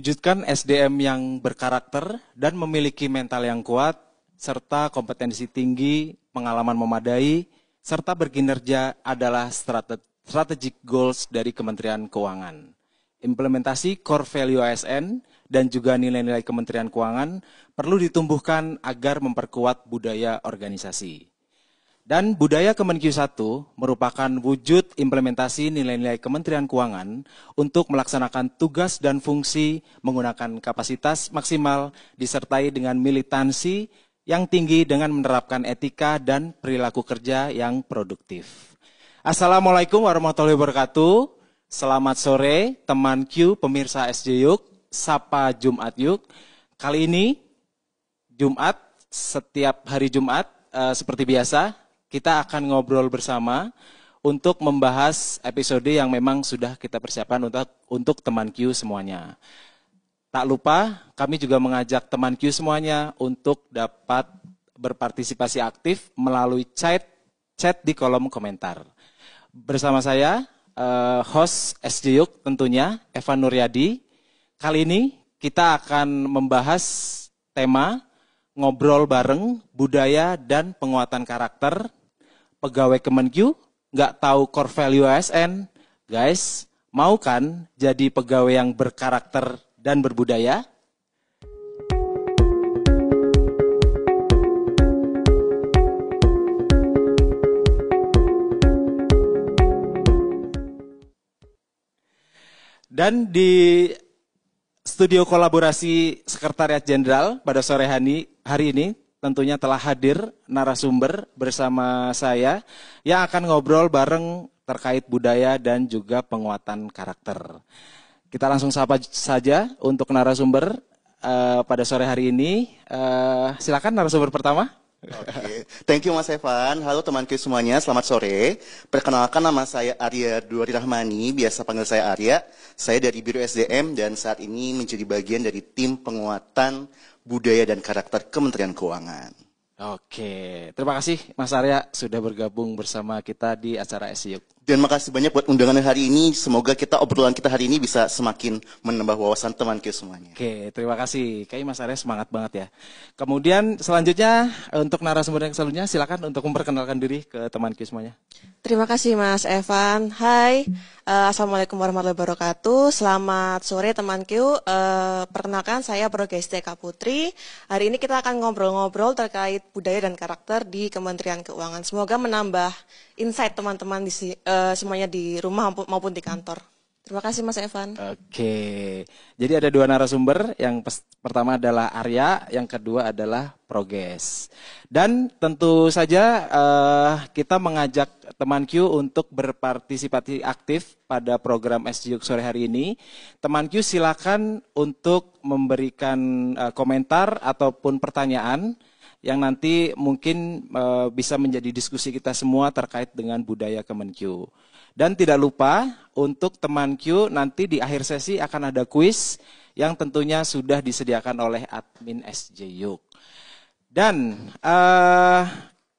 mewujudkan SDM yang berkarakter dan memiliki mental yang kuat, serta kompetensi tinggi, pengalaman memadai, serta berkinerja adalah strategic goals dari Kementerian Keuangan. Implementasi core value ASN dan juga nilai-nilai Kementerian Keuangan perlu ditumbuhkan agar memperkuat budaya organisasi. Dan budaya Kemenq 1 merupakan wujud implementasi nilai-nilai Kementerian Keuangan untuk melaksanakan tugas dan fungsi menggunakan kapasitas maksimal disertai dengan militansi yang tinggi dengan menerapkan etika dan perilaku kerja yang produktif. Assalamualaikum warahmatullahi wabarakatuh. Selamat sore teman Q pemirsa SJ Yuk, Sapa Jumat Yuk. Kali ini Jumat, setiap hari Jumat, uh, seperti biasa kita akan ngobrol bersama untuk membahas episode yang memang sudah kita persiapkan untuk untuk teman Q semuanya. Tak lupa, kami juga mengajak teman Q semuanya untuk dapat berpartisipasi aktif melalui chat chat di kolom komentar. Bersama saya, uh, host SD tentunya, Evan Nuryadi. Kali ini kita akan membahas tema ngobrol bareng budaya dan penguatan karakter pegawai Kemenkyu, nggak tahu core value ASN, guys, mau kan jadi pegawai yang berkarakter dan berbudaya? Dan di studio kolaborasi Sekretariat Jenderal pada sore hari, hari ini, tentunya telah hadir narasumber bersama saya yang akan ngobrol bareng terkait budaya dan juga penguatan karakter. Kita langsung sapa saja untuk narasumber uh, pada sore hari ini. Uh, silakan narasumber pertama. Okay. Thank you Mas Evan. Halo teman teman-teman semuanya, selamat sore. Perkenalkan nama saya Arya Duari Rahmani, biasa panggil saya Arya. Saya dari Biro SDM dan saat ini menjadi bagian dari tim penguatan budaya dan karakter Kementerian Keuangan. Oke, terima kasih Mas Arya sudah bergabung bersama kita di acara SIUK. Dan makasih banyak buat undangan hari ini. Semoga kita obrolan kita hari ini bisa semakin menambah wawasan teman kita semuanya. Oke, terima kasih. Kayaknya Mas Arya semangat banget ya. Kemudian selanjutnya eh, untuk narasumber yang selanjutnya silakan untuk memperkenalkan diri ke teman kita semuanya. Terima kasih Mas Evan. Hai, eh, Assalamualaikum warahmatullahi wabarakatuh. Selamat sore teman Q. Uh, perkenalkan saya Progesti GSTK Putri. Hari ini kita akan ngobrol-ngobrol terkait budaya dan karakter di Kementerian Keuangan. Semoga menambah insight teman-teman di uh, semuanya di rumah maupun di kantor. Terima kasih Mas Evan. Oke. Jadi ada dua narasumber, yang pertama adalah Arya, yang kedua adalah Proges. Dan tentu saja uh, kita mengajak teman Q untuk berpartisipasi aktif pada program SGU sore hari ini. Teman Q silakan untuk memberikan uh, komentar ataupun pertanyaan yang nanti mungkin e, bisa menjadi diskusi kita semua terkait dengan budaya Kemenkyu. Dan tidak lupa untuk teman Q nanti di akhir sesi akan ada kuis yang tentunya sudah disediakan oleh admin SJ Dan uh,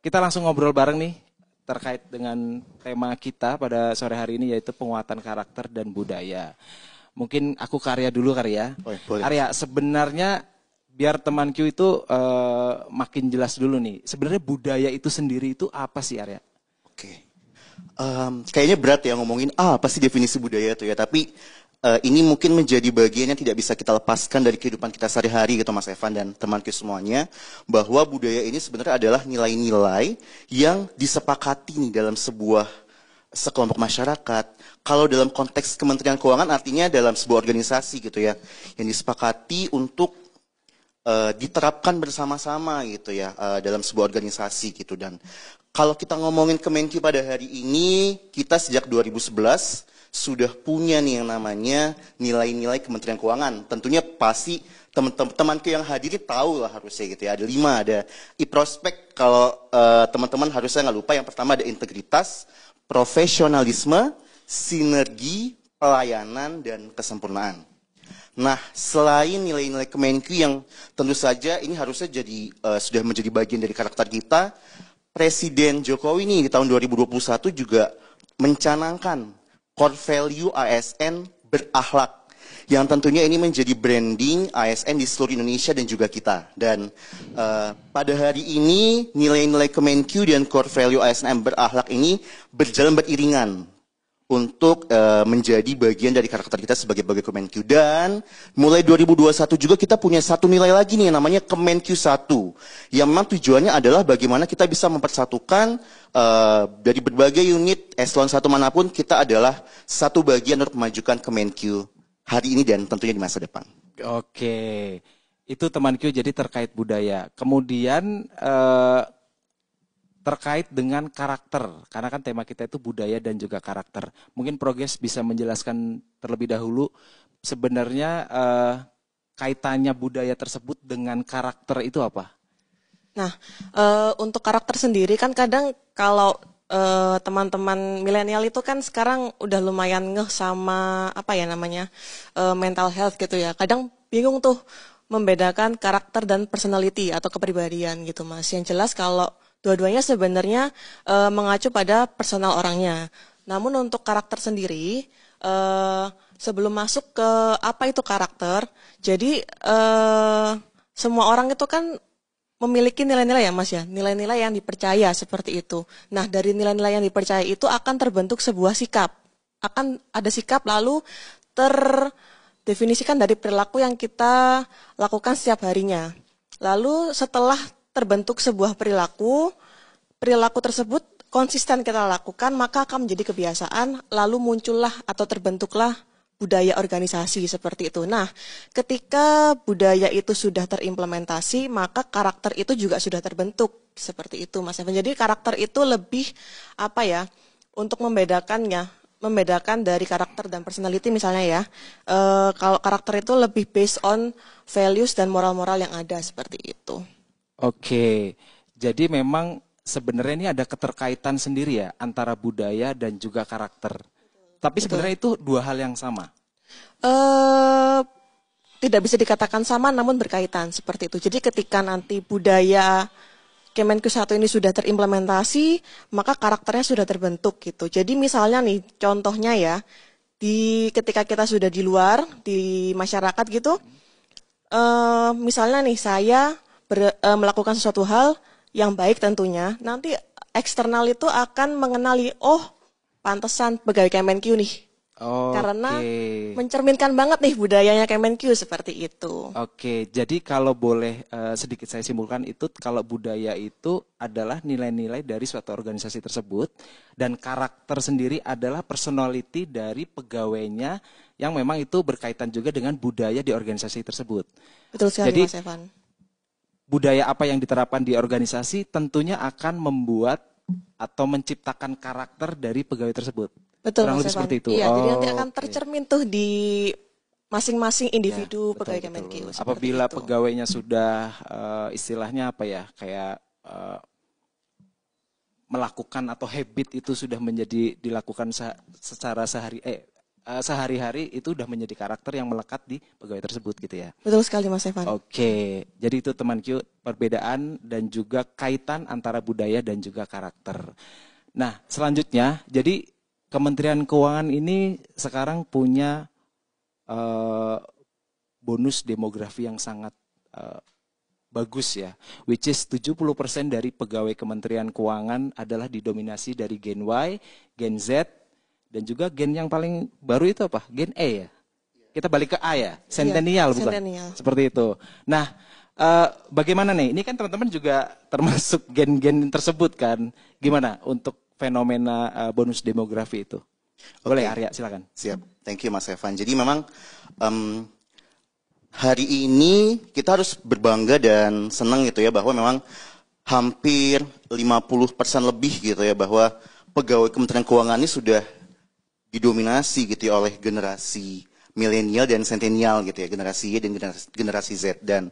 kita langsung ngobrol bareng nih terkait dengan tema kita pada sore hari ini yaitu penguatan karakter dan budaya. Mungkin aku karya dulu karya. Oh, iya, boleh. Karya sebenarnya biar teman Q itu uh, makin jelas dulu nih. Sebenarnya budaya itu sendiri itu apa sih Arya? Oke. Um, kayaknya berat ya ngomongin ah sih definisi budaya itu ya, tapi uh, ini mungkin menjadi bagian yang tidak bisa kita lepaskan dari kehidupan kita sehari-hari gitu Mas Evan dan teman temanku semuanya bahwa budaya ini sebenarnya adalah nilai-nilai yang disepakati nih dalam sebuah sekelompok masyarakat. Kalau dalam konteks Kementerian Keuangan artinya dalam sebuah organisasi gitu ya, yang disepakati untuk uh, diterapkan bersama-sama gitu ya uh, dalam sebuah organisasi gitu dan kalau kita ngomongin Kemenkyu pada hari ini kita sejak 2011 sudah punya nih yang namanya nilai-nilai Kementerian Keuangan tentunya pasti teman-temanku yang hadir tahu lah harusnya gitu ya ada lima ada e prospek kalau uh, teman-teman harusnya nggak lupa yang pertama ada integritas profesionalisme sinergi pelayanan dan kesempurnaan Nah, selain nilai-nilai Kemenkyu yang tentu saja ini harusnya jadi uh, sudah menjadi bagian dari karakter kita, Presiden Jokowi ini di tahun 2021 juga mencanangkan core value ASN berakhlak yang tentunya ini menjadi branding ASN di seluruh Indonesia dan juga kita. Dan uh, pada hari ini nilai-nilai Kemenkyu dan core value ASN berakhlak ini berjalan beriringan untuk e, menjadi bagian dari karakter kita sebagai bagai Kemenq. dan mulai 2021 juga kita punya satu nilai lagi nih namanya Kemenq 1 yang memang tujuannya adalah bagaimana kita bisa mempersatukan e, dari berbagai unit eselon satu manapun kita adalah satu bagian untuk memajukan Kemenq hari ini dan tentunya di masa depan. Oke. Itu teman q. jadi terkait budaya. Kemudian eh, terkait dengan karakter, karena kan tema kita itu budaya dan juga karakter. Mungkin Progres bisa menjelaskan terlebih dahulu sebenarnya eh, kaitannya budaya tersebut dengan karakter itu apa? Nah, eh, untuk karakter sendiri kan kadang kalau eh, teman-teman milenial itu kan sekarang udah lumayan ngeh sama apa ya namanya eh, mental health gitu ya. Kadang bingung tuh membedakan karakter dan personality atau kepribadian gitu mas. Yang jelas kalau Dua-duanya sebenarnya e, mengacu pada personal orangnya. Namun untuk karakter sendiri, e, sebelum masuk ke apa itu karakter, jadi e, semua orang itu kan memiliki nilai-nilai ya Mas ya, nilai-nilai yang dipercaya seperti itu. Nah, dari nilai-nilai yang dipercaya itu akan terbentuk sebuah sikap. Akan ada sikap lalu terdefinisikan dari perilaku yang kita lakukan setiap harinya. Lalu setelah terbentuk sebuah perilaku, perilaku tersebut konsisten kita lakukan, maka akan menjadi kebiasaan, lalu muncullah atau terbentuklah budaya organisasi seperti itu. Nah, ketika budaya itu sudah terimplementasi, maka karakter itu juga sudah terbentuk seperti itu, Mas Evan. Jadi karakter itu lebih apa ya? Untuk membedakannya, membedakan dari karakter dan personality misalnya ya. E, kalau karakter itu lebih based on values dan moral-moral yang ada seperti itu. Oke, jadi memang sebenarnya ini ada keterkaitan sendiri ya antara budaya dan juga karakter. Betul. Tapi sebenarnya Betul. itu dua hal yang sama. Uh, tidak bisa dikatakan sama, namun berkaitan seperti itu. Jadi ketika nanti budaya Kemenku satu ini sudah terimplementasi, maka karakternya sudah terbentuk gitu. Jadi misalnya nih, contohnya ya, di ketika kita sudah di luar di masyarakat gitu, uh, misalnya nih saya ber, e, melakukan sesuatu hal yang baik tentunya, nanti eksternal itu akan mengenali, oh pantesan pegawai Kemenkyu nih. Oh, Karena okay. mencerminkan banget nih budayanya Kemenkyu seperti itu. Oke, okay. jadi kalau boleh uh, sedikit saya simpulkan itu kalau budaya itu adalah nilai-nilai dari suatu organisasi tersebut dan karakter sendiri adalah personality dari pegawainya yang memang itu berkaitan juga dengan budaya di organisasi tersebut. Betul sekali jadi, Mas Evan budaya apa yang diterapkan di organisasi tentunya akan membuat atau menciptakan karakter dari pegawai tersebut. Betul, Kurang lebih seperti itu. Iya, oh, jadi nanti oh, akan tercermin okay. tuh di masing-masing ya, individu ya, pegawai betul, Kemenkeu. Apabila itu. pegawainya sudah uh, istilahnya apa ya, kayak uh, melakukan atau habit itu sudah menjadi dilakukan se secara sehari eh Eh, sehari-hari itu udah menjadi karakter yang melekat di pegawai tersebut gitu ya. Betul sekali Mas Evan. Oke, jadi itu teman Q perbedaan dan juga kaitan antara budaya dan juga karakter. Nah, selanjutnya jadi Kementerian Keuangan ini sekarang punya uh, bonus demografi yang sangat uh, bagus ya, which is 70% dari pegawai Kementerian Keuangan adalah didominasi dari Gen Y, Gen Z, dan juga gen yang paling baru itu apa? Gen E ya. Kita balik ke A ya, sentenial iya, bukan? Centennial. Seperti itu. Nah, uh, bagaimana nih? Ini kan teman-teman juga termasuk gen-gen tersebut kan? Gimana untuk fenomena uh, bonus demografi itu? Boleh okay. Arya, silakan. Siap. Thank you Mas Evan. Jadi memang um, hari ini kita harus berbangga dan senang gitu ya bahwa memang hampir 50% lebih gitu ya bahwa pegawai Kementerian Keuangan ini sudah didominasi gitu ya oleh generasi milenial dan sentenial gitu ya generasi Y dan generasi, Z dan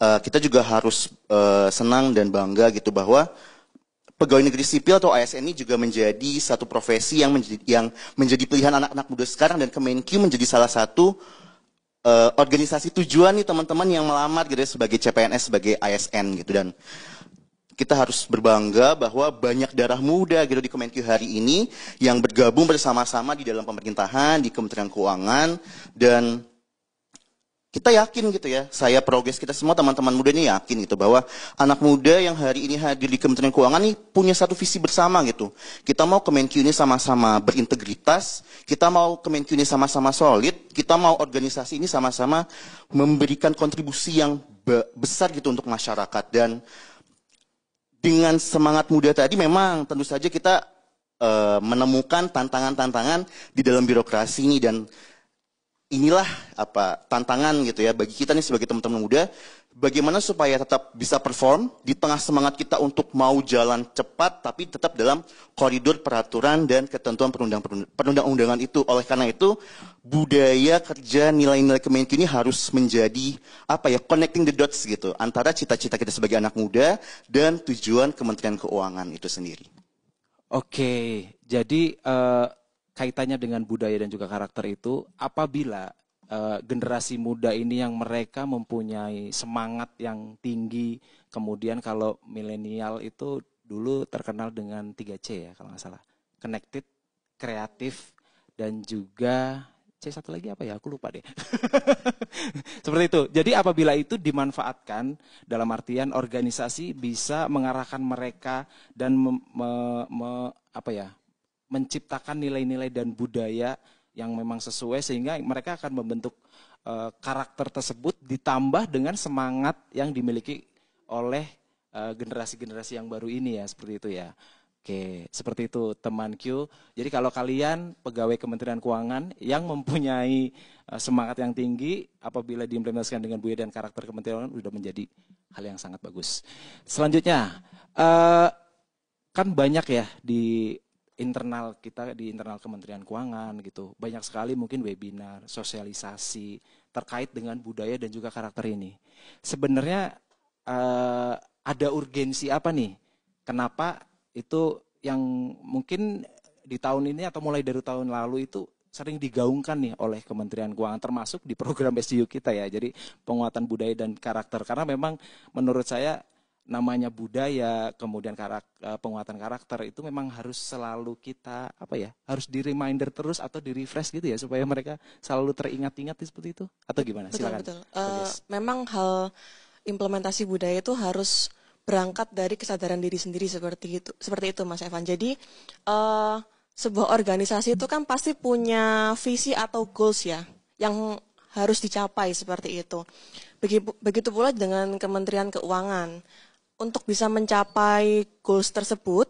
uh, kita juga harus uh, senang dan bangga gitu bahwa pegawai negeri sipil atau ASN ini juga menjadi satu profesi yang menjadi yang menjadi pilihan anak-anak muda sekarang dan Kemenq menjadi salah satu uh, organisasi tujuan nih teman-teman yang melamar gitu ya, sebagai CPNS sebagai ASN gitu dan kita harus berbangga bahwa banyak darah muda gitu di Kemenkyu hari ini yang bergabung bersama-sama di dalam pemerintahan, di Kementerian Keuangan dan kita yakin gitu ya, saya progres kita semua teman-teman muda ini yakin gitu bahwa anak muda yang hari ini hadir di Kementerian Keuangan ini punya satu visi bersama gitu. Kita mau Kemenkyu ini sama-sama berintegritas, kita mau Kemenkyu ini sama-sama solid, kita mau organisasi ini sama-sama memberikan kontribusi yang besar gitu untuk masyarakat dan dengan semangat muda tadi memang tentu saja kita uh, menemukan tantangan-tantangan di dalam birokrasi ini dan inilah apa tantangan gitu ya bagi kita nih sebagai teman-teman muda bagaimana supaya tetap bisa perform di tengah semangat kita untuk mau jalan cepat tapi tetap dalam koridor peraturan dan ketentuan perundang-undangan itu. Oleh karena itu, budaya kerja nilai-nilai community ini harus menjadi apa ya connecting the dots gitu antara cita-cita kita sebagai anak muda dan tujuan Kementerian Keuangan itu sendiri. Oke, jadi uh, kaitannya dengan budaya dan juga karakter itu apabila Eh, generasi muda ini yang mereka mempunyai semangat yang tinggi. Kemudian kalau milenial itu dulu terkenal dengan 3C ya kalau nggak salah. Connected, kreatif, dan juga C satu lagi apa ya? Aku lupa deh. Seperti itu. Jadi apabila itu dimanfaatkan dalam artian organisasi bisa mengarahkan mereka dan me, me, apa ya? menciptakan nilai-nilai dan budaya yang memang sesuai sehingga mereka akan membentuk e, karakter tersebut ditambah dengan semangat yang dimiliki oleh eh, generasi-generasi yang baru ini ya seperti itu ya. Oke, seperti itu teman Q. Jadi kalau kalian pegawai Kementerian Keuangan yang mempunyai eh, semangat yang tinggi apabila diimplementasikan dengan budaya dan karakter Kementerian Keuangan sudah menjadi hal yang sangat bagus. Selanjutnya, kan banyak ya di internal kita di internal Kementerian Keuangan gitu. Banyak sekali mungkin webinar, sosialisasi terkait dengan budaya dan juga karakter ini. Sebenarnya uh, ada urgensi apa nih? Kenapa itu yang mungkin di tahun ini atau mulai dari tahun lalu itu sering digaungkan nih oleh Kementerian Keuangan termasuk di program SDU kita ya. Jadi penguatan budaya dan karakter karena memang menurut saya namanya budaya, kemudian karak, e, penguatan karakter itu memang harus selalu kita apa ya, harus di reminder terus atau di refresh gitu ya supaya mereka selalu teringat-ingat seperti itu atau gimana? Betul, Silakan. Betul. Uh, memang hal implementasi budaya itu harus berangkat dari kesadaran diri sendiri seperti itu, seperti itu Mas Evan. Jadi uh, sebuah organisasi itu kan pasti punya visi atau goals ya yang harus dicapai seperti itu. Begitu, begitu pula dengan Kementerian Keuangan untuk bisa mencapai goals tersebut,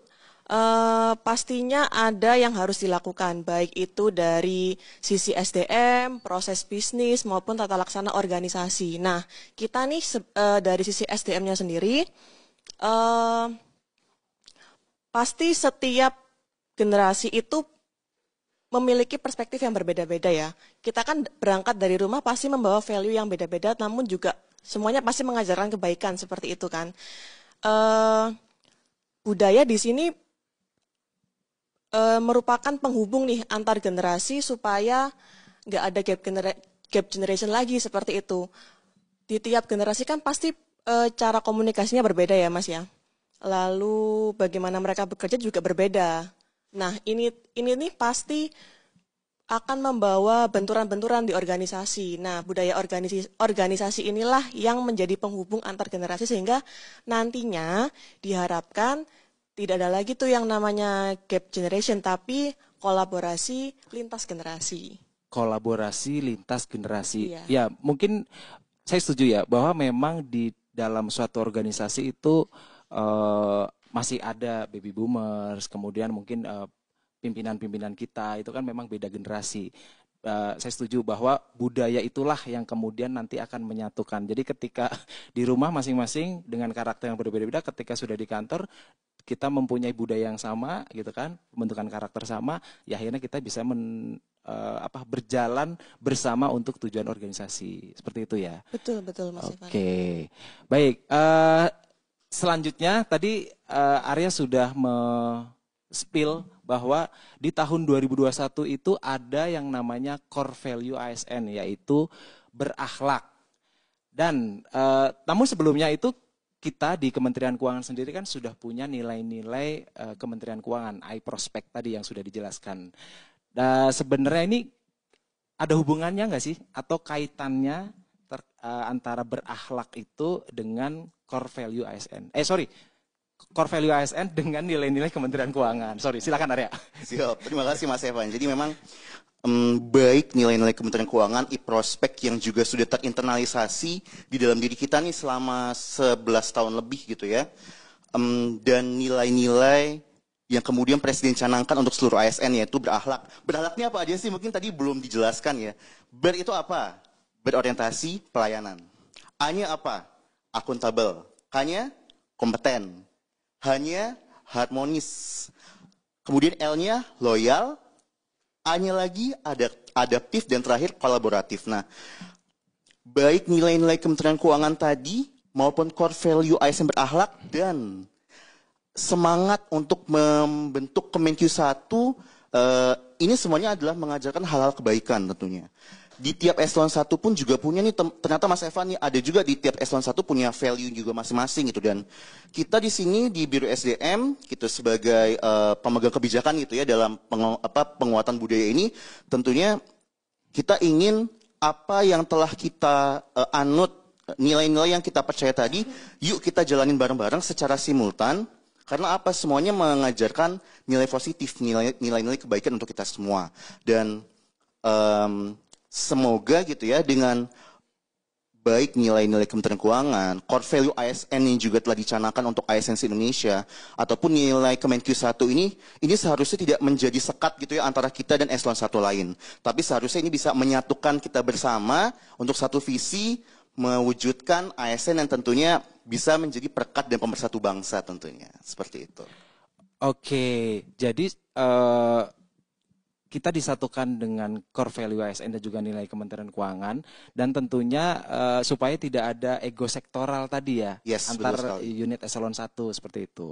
uh, pastinya ada yang harus dilakukan, baik itu dari sisi SDM, proses bisnis, maupun tata laksana organisasi. Nah, kita nih uh, dari sisi SDM-nya sendiri, uh, pasti setiap generasi itu memiliki perspektif yang berbeda-beda ya. Kita kan berangkat dari rumah pasti membawa value yang beda-beda, namun juga semuanya pasti mengajarkan kebaikan seperti itu kan. Uh, budaya di sini uh, merupakan penghubung nih antar generasi supaya nggak ada gap, genera gap generation lagi seperti itu. Di tiap generasi kan pasti uh, cara komunikasinya berbeda ya mas ya. Lalu bagaimana mereka bekerja juga berbeda. Nah ini ini nih pasti akan membawa benturan-benturan di organisasi. Nah, budaya organisasi, organisasi inilah yang menjadi penghubung antar generasi sehingga nantinya diharapkan tidak ada lagi tuh yang namanya gap generation tapi kolaborasi lintas generasi. Kolaborasi lintas generasi. Iya. Ya, mungkin saya setuju ya bahwa memang di dalam suatu organisasi itu uh, masih ada baby boomers, kemudian mungkin uh, pimpinan-pimpinan kita itu kan memang beda generasi. Uh, saya setuju bahwa budaya itulah yang kemudian nanti akan menyatukan. Jadi ketika di rumah masing-masing dengan karakter yang berbeda-beda, ketika sudah di kantor kita mempunyai budaya yang sama, gitu kan, pembentukan karakter sama, ya akhirnya kita bisa men, uh, apa berjalan bersama untuk tujuan organisasi. Seperti itu ya. Betul betul Mas Oke, okay. baik. Uh, selanjutnya tadi uh, Arya sudah me spill bahwa di tahun 2021 itu ada yang namanya core value ASN yaitu berakhlak. Dan eh, namun sebelumnya itu kita di Kementerian Keuangan sendiri kan sudah punya nilai-nilai eh, Kementerian Keuangan I prospect tadi yang sudah dijelaskan. Dan sebenarnya ini ada hubungannya nggak sih atau kaitannya ter, eh, antara berakhlak itu dengan core value ASN? Eh sorry, core value ASN dengan nilai-nilai Kementerian Keuangan. Sorry, silakan Arya. Siap, terima kasih Mas Evan. Jadi memang um, baik nilai-nilai Kementerian Keuangan, e-prospek yang juga sudah terinternalisasi di dalam diri kita nih selama 11 tahun lebih gitu ya. Um, dan nilai-nilai yang kemudian Presiden canangkan untuk seluruh ASN yaitu berakhlak. Berakhlaknya apa aja sih? Mungkin tadi belum dijelaskan ya. Ber itu apa? Berorientasi pelayanan. A-nya apa? Akuntabel. K-nya kompeten. H-nya harmonis. Kemudian L-nya loyal, A-nya lagi ada adaptif dan terakhir kolaboratif. Nah, baik nilai-nilai Kementerian Keuangan tadi maupun core value ASN berakhlak dan semangat untuk membentuk Kemenq 1 eh, ini semuanya adalah mengajarkan hal-hal kebaikan tentunya di tiap eselon satu pun juga punya nih ternyata Mas Evan nih ada juga di tiap eselon satu punya value juga masing-masing gitu dan kita di sini di Biro SDM gitu sebagai uh, pemegang kebijakan gitu ya dalam pengu apa penguatan budaya ini tentunya kita ingin apa yang telah kita uh, anut eh, nilai-nilai yang kita percaya tadi yuk kita jalanin bareng-bareng secara simultan karena apa semuanya mengajarkan nilai positif nilai-nilai kebaikan untuk kita semua dan um, semoga gitu ya dengan baik nilai-nilai Kementerian Keuangan, core value ASN yang juga telah dicanakan untuk ASN Indonesia, ataupun nilai Kemenq 1 ini, ini seharusnya tidak menjadi sekat gitu ya antara kita dan eselon satu lain. Tapi seharusnya ini bisa menyatukan kita bersama untuk satu visi mewujudkan ASN yang tentunya bisa menjadi perkat dan pemersatu bangsa tentunya. Seperti itu. Oke, jadi uh, kita disatukan dengan core value ASN dan juga nilai Kementerian Keuangan dan tentunya uh, supaya tidak ada ego sektoral tadi ya yes, antar unit eselon 1 seperti itu.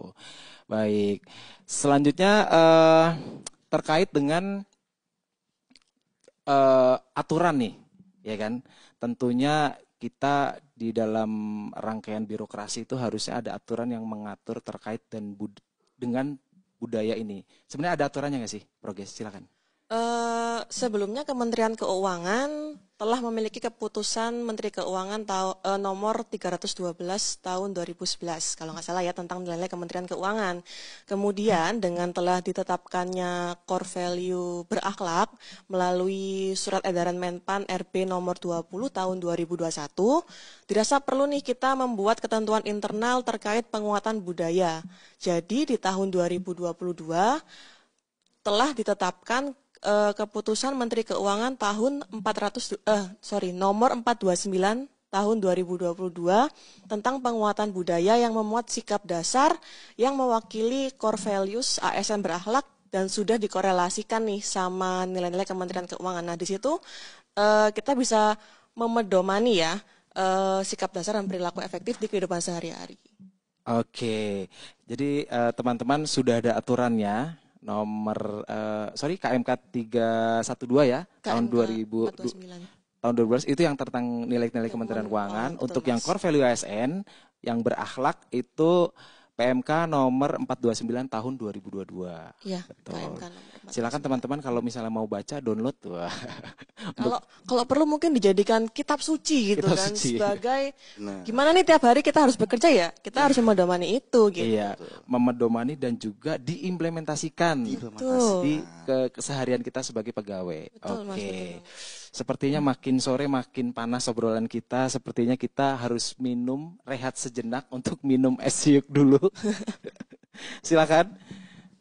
Baik. Selanjutnya uh, terkait dengan uh, aturan nih, ya kan? Tentunya kita di dalam rangkaian birokrasi itu harusnya ada aturan yang mengatur terkait dan bud dengan budaya ini. Sebenarnya ada aturannya nggak sih, Proges? Silakan. Eh, sebelumnya Kementerian Keuangan telah memiliki keputusan Menteri Keuangan tau, eh, nomor 312 tahun 2011 kalau nggak salah ya tentang nilai Kementerian Keuangan. Kemudian dengan telah ditetapkannya core value berakhlak melalui surat edaran Menpan RB nomor 20 tahun 2021 dirasa perlu nih kita membuat ketentuan internal terkait penguatan budaya. Jadi di tahun 2022 telah ditetapkan uh, keputusan Menteri Keuangan tahun 400 eh sorry nomor 429 tahun 2022 tentang penguatan budaya yang memuat sikap dasar yang mewakili core values ASN berakhlak dan sudah dikorelasikan nih sama nilai-nilai Kementerian Keuangan. Nah, di situ uh, kita bisa memedomani ya uh, sikap dasar dan perilaku efektif di kehidupan sehari-hari. Oke, jadi teman-teman uh, sudah ada aturannya nomor uh, sorry KMK 312 ya KMK tahun 2000 tahun 2012 itu yang tentang nilai-nilai iya, Kementerian Keuangan. Oh, Untuk yang core value ASN yang berakhlak itu PMK nomor 429 tahun 2022. Iya, PMK nomor Silakan teman-teman kalau misalnya mau baca download tuh. kalau kalau perlu mungkin dijadikan kitab suci gitu kitab kan suci. sebagai nah. gimana nih tiap hari kita harus bekerja ya? Kita harus memedomani itu gitu. Iya, memedomani dan juga diimplementasikan Betul. di ke keseharian kita sebagai pegawai. Oke. Okay. Sepertinya makin sore makin panas obrolan kita. Sepertinya kita harus minum rehat sejenak untuk minum es siuk dulu. Silakan,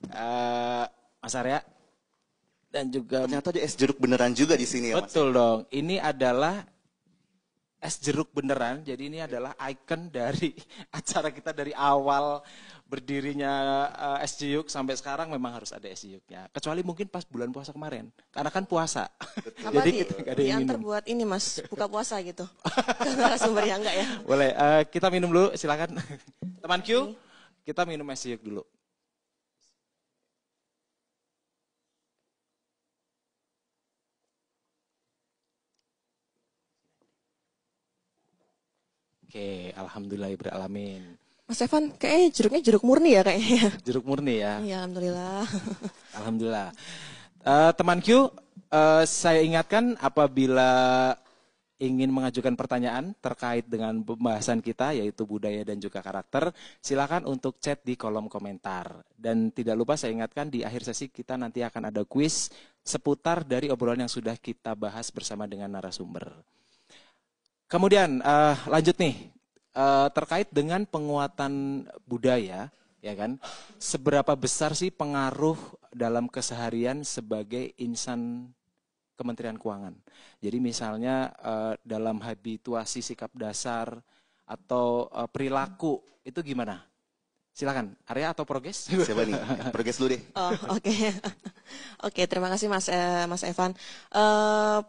uh, Mas Arya. Dan juga ternyata ada es jeruk beneran juga di sini ya. Mas. Betul dong. Ini adalah es jeruk beneran. Jadi ini adalah ikon dari acara kita dari awal berdirinya uh, es jeruk sampai sekarang memang harus ada es jeruknya. Kecuali mungkin pas bulan puasa kemarin, karena kan puasa. Betul. Jadi kita gak ada yang minum. buat ini mas, buka puasa gitu. Sumber yang enggak ya. Boleh, uh, kita minum dulu silakan. Teman Q, kita minum es jeruk dulu. Oke, alhamdulillah alamin. Mas Evan, kayaknya jeruknya jeruk murni ya kayaknya. Jeruk murni ya. Iya, alhamdulillah. alhamdulillah. Uh, teman Q, uh, saya ingatkan apabila ingin mengajukan pertanyaan terkait dengan pembahasan kita yaitu budaya dan juga karakter, silakan untuk chat di kolom komentar. Dan tidak lupa saya ingatkan di akhir sesi kita nanti akan ada kuis seputar dari obrolan yang sudah kita bahas bersama dengan narasumber. Kemudian uh, lanjut nih uh, terkait dengan penguatan budaya, ya kan? Seberapa besar sih pengaruh dalam keseharian sebagai insan Kementerian Keuangan? Jadi misalnya uh, dalam habituasi sikap dasar atau uh, perilaku itu gimana? Silakan, Arya atau Proges? Siapa nih? Proges dulu deh. Oh, oke. Okay. oke, okay, terima kasih Mas eh, Mas Evan. Uh,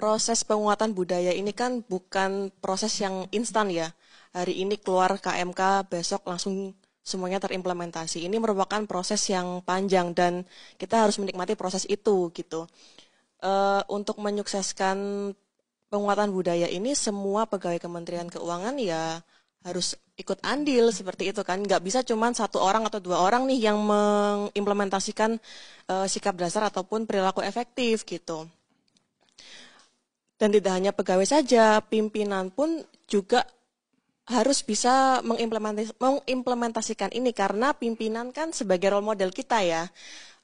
proses penguatan budaya ini kan bukan proses yang instan ya. Hari ini keluar KMK, besok langsung semuanya terimplementasi. Ini merupakan proses yang panjang dan kita harus menikmati proses itu gitu. Uh, untuk menyukseskan penguatan budaya ini semua pegawai Kementerian Keuangan ya harus ikut andil seperti itu kan nggak bisa cuma satu orang atau dua orang nih yang mengimplementasikan uh, sikap dasar ataupun perilaku efektif gitu dan tidak hanya pegawai saja, pimpinan pun juga harus bisa mengimplementas mengimplementasikan ini karena pimpinan kan sebagai role model kita ya.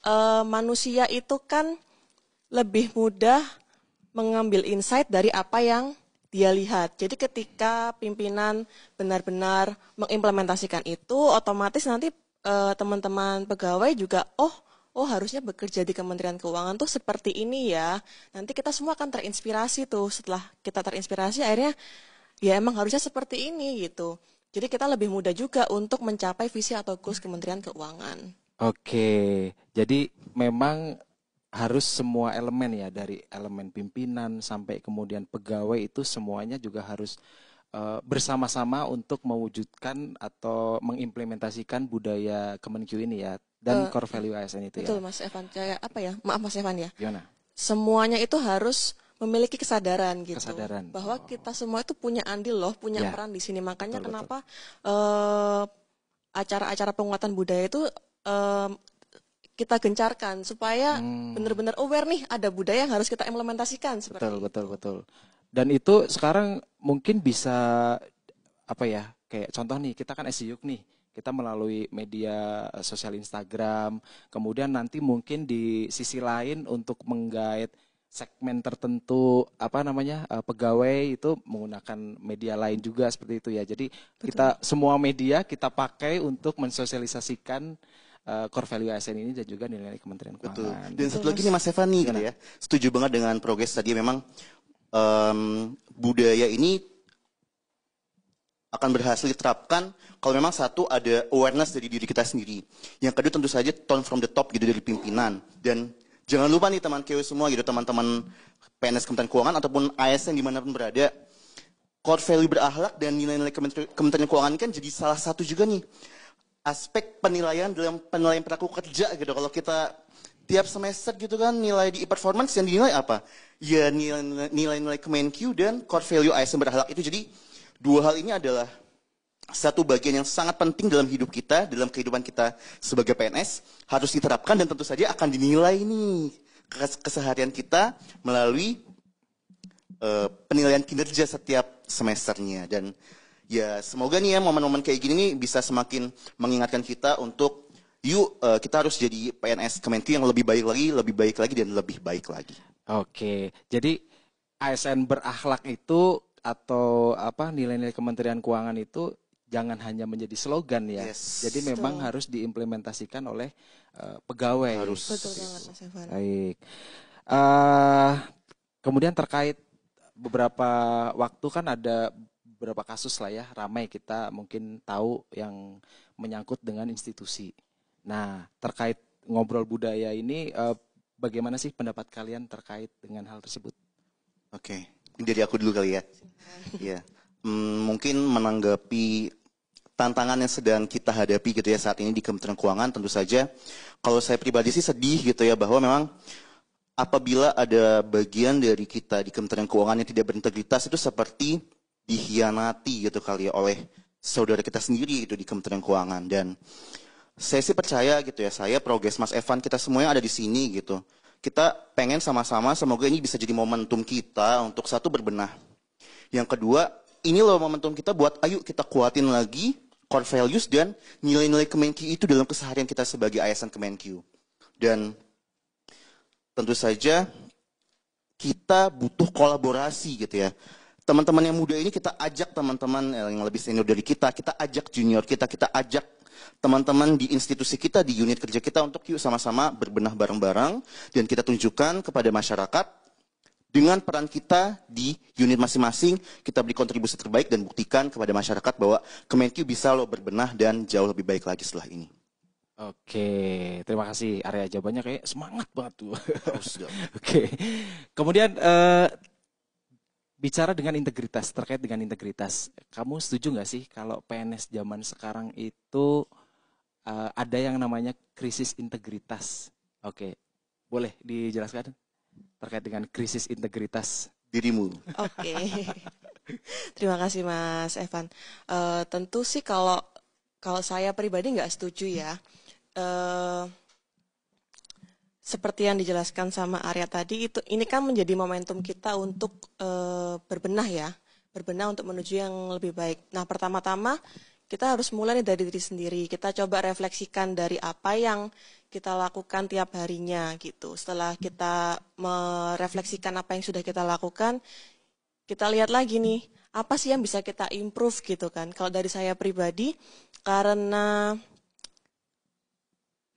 E, manusia itu kan lebih mudah mengambil insight dari apa yang dia lihat. Jadi ketika pimpinan benar-benar mengimplementasikan itu, otomatis nanti e, teman-teman pegawai juga, oh oh harusnya bekerja di Kementerian Keuangan tuh seperti ini ya. Nanti kita semua akan terinspirasi tuh setelah kita terinspirasi akhirnya ya emang harusnya seperti ini gitu. Jadi kita lebih mudah juga untuk mencapai visi atau goals Kementerian Keuangan. Oke, jadi memang harus semua elemen ya dari elemen pimpinan sampai kemudian pegawai itu semuanya juga harus Eh, bersama-sama untuk mewujudkan atau mengimplementasikan budaya Kemenq ini ya dan uh, core value ASN itu ya. betul, ya. Mas Evan. Kayak apa ya? Maaf Mas Evan ya. Gimana? Semuanya itu harus memiliki kesadaran gitu kesadaran. bahwa oh. kita semua itu punya andil loh, punya ya. peran di sini. Makanya betul, kenapa eh, acara-acara penguatan budaya itu uh, kita gencarkan supaya hmm. benar-benar aware nih ada budaya yang harus kita implementasikan. Betul, betul, betul. Dan itu sekarang mungkin bisa apa ya? Kayak contoh nih, kita kan SEO nih. Kita melalui media sosial Instagram, kemudian nanti mungkin di sisi lain untuk menggait segmen tertentu apa namanya eh, pegawai itu menggunakan media lain juga seperti itu ya. Jadi Betul. kita semua media kita pakai untuk mensosialisasikan uh, eh, core value ASN ini dan juga nilai-nilai Kementerian Keuangan. Dan satu lagi nih Mas Evan nih gitu ya. Setuju banget dengan progres tadi memang um, budaya ini akan berhasil diterapkan kalau memang satu ada awareness dari diri kita sendiri. Yang kedua tentu saja tone from the top gitu dari pimpinan. Dan jangan lupa nih teman KW semua gitu teman-teman PNS Kementerian Keuangan ataupun ASN dimanapun berada. Core value berakhlak dan nilai-nilai Kementerian Keuangan kan jadi salah satu juga nih aspek penilaian dalam penilaian perilaku kerja gitu. Kalau kita tiap semester gitu kan nilai di performance yang dinilai apa? Ya nilai-nilai queue dan core value ISM berhalak itu. Jadi dua hal ini adalah satu bagian yang sangat penting dalam hidup kita, dalam kehidupan kita sebagai PNS, harus diterapkan dan tentu saja akan dinilai nih keseharian kita melalui uh, penilaian kinerja setiap semesternya. Dan ya semoga nih ya momen-momen kayak gini nih bisa semakin mengingatkan kita untuk yuk uh, kita harus jadi PNS Kementi yang lebih baik lagi, lebih baik lagi dan lebih baik lagi. Oke, jadi ASN berakhlak itu atau apa nilai-nilai Kementerian Keuangan itu jangan hanya menjadi slogan ya. Yes. Jadi memang harus diimplementasikan oleh uh, pegawai. Harus. Betul Baik. Uh, kemudian terkait beberapa waktu kan ada beberapa kasus lah ya ramai kita mungkin tahu yang menyangkut dengan institusi. Nah, terkait ngobrol budaya ini, uh, bagaimana sih pendapat kalian terkait dengan hal tersebut? Oke, okay. jadi aku dulu kali ya. Iya, hmm, mungkin menanggapi tantangan yang sedang kita hadapi gitu ya saat ini di Kementerian Keuangan tentu saja kalau saya pribadi sih sedih gitu ya bahwa memang apabila ada bagian dari kita di Kementerian Keuangan yang tidak berintegritas itu seperti dihianati gitu kali ya oleh saudara kita sendiri itu di Kementerian Keuangan dan saya sih percaya gitu ya, saya progres Mas Evan, kita semuanya ada di sini gitu. Kita pengen sama-sama, semoga ini bisa jadi momentum kita untuk satu berbenah. Yang kedua, ini loh momentum kita buat ayo kita kuatin lagi core values dan nilai-nilai Kemenq itu dalam keseharian kita sebagai ASN Kemenq. Dan tentu saja kita butuh kolaborasi gitu ya teman-teman yang muda ini kita ajak teman-teman eh, yang lebih senior dari kita, kita ajak junior kita, kita ajak teman-teman di institusi kita, di unit kerja kita untuk yuk sama-sama berbenah bareng-bareng dan kita tunjukkan kepada masyarakat dengan peran kita di unit masing-masing, kita beri kontribusi terbaik dan buktikan kepada masyarakat bahwa Kemenkyu bisa loh berbenah dan jauh lebih baik lagi setelah ini. Oke, terima kasih Arya jawabannya kayak semangat banget tuh. Oke, kemudian eh, bicara dengan integritas terkait dengan integritas kamu setuju nggak sih kalau PNS zaman sekarang itu uh, ada yang namanya krisis integritas oke okay. boleh dijelaskan terkait dengan krisis integritas dirimu oke okay. terima kasih Mas Evan uh, tentu sih kalau kalau saya pribadi nggak setuju ya uh, seperti yang dijelaskan sama Arya tadi itu ini kan menjadi momentum kita untuk e, berbenah ya berbenah untuk menuju yang lebih baik. Nah pertama-tama kita harus mulai dari diri sendiri. Kita coba refleksikan dari apa yang kita lakukan tiap harinya gitu. Setelah kita merefleksikan apa yang sudah kita lakukan, kita lihat lagi nih apa sih yang bisa kita improve gitu kan. Kalau dari saya pribadi karena